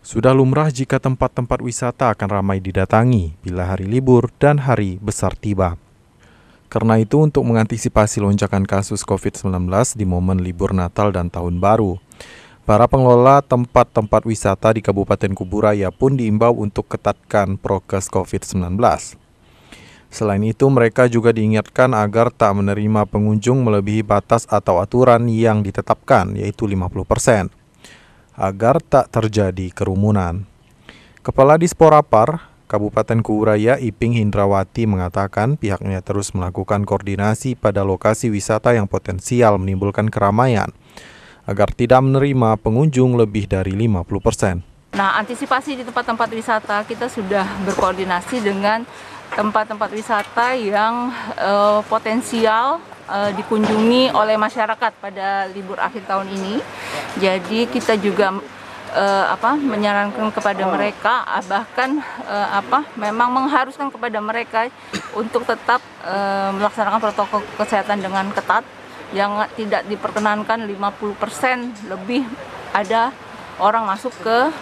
Sudah lumrah jika tempat-tempat wisata akan ramai didatangi bila hari libur dan hari besar tiba. Karena itu untuk mengantisipasi lonjakan kasus COVID-19 di momen libur Natal dan Tahun Baru, para pengelola tempat-tempat wisata di Kabupaten Kuburaya pun diimbau untuk ketatkan prokes COVID-19. Selain itu, mereka juga diingatkan agar tak menerima pengunjung melebihi batas atau aturan yang ditetapkan, yaitu 50 persen agar tak terjadi kerumunan. Kepala Disporapar, Kabupaten Kuburaya Iping Hindrawati mengatakan pihaknya terus melakukan koordinasi pada lokasi wisata yang potensial menimbulkan keramaian agar tidak menerima pengunjung lebih dari 50 persen. Nah, antisipasi di tempat-tempat wisata kita sudah berkoordinasi dengan tempat-tempat wisata yang uh, potensial uh, dikunjungi oleh masyarakat pada libur akhir tahun ini. Jadi kita juga uh, apa menyarankan kepada mereka ah, bahkan uh, apa memang mengharuskan kepada mereka untuk tetap uh, melaksanakan protokol kesehatan dengan ketat yang tidak diperkenankan 50% lebih ada orang masuk ke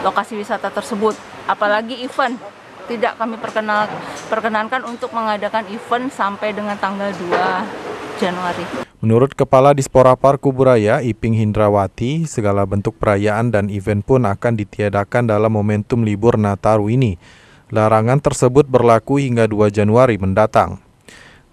lokasi wisata tersebut apalagi event tidak kami perkenal, perkenankan untuk mengadakan event sampai dengan tanggal 2 Januari. Menurut Kepala Dispora Parkuburaya Iping Hindrawati, segala bentuk perayaan dan event pun akan ditiadakan dalam momentum libur Nataru ini. Larangan tersebut berlaku hingga 2 Januari mendatang.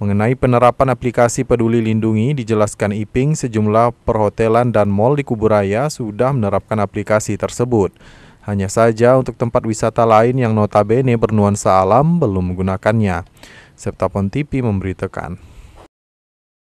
Mengenai penerapan aplikasi Peduli Lindungi, dijelaskan Iping sejumlah perhotelan dan mal di Kuburaya sudah menerapkan aplikasi tersebut. Hanya saja untuk tempat wisata lain yang notabene bernuansa alam belum menggunakannya. Septa Pontipi memberitakan.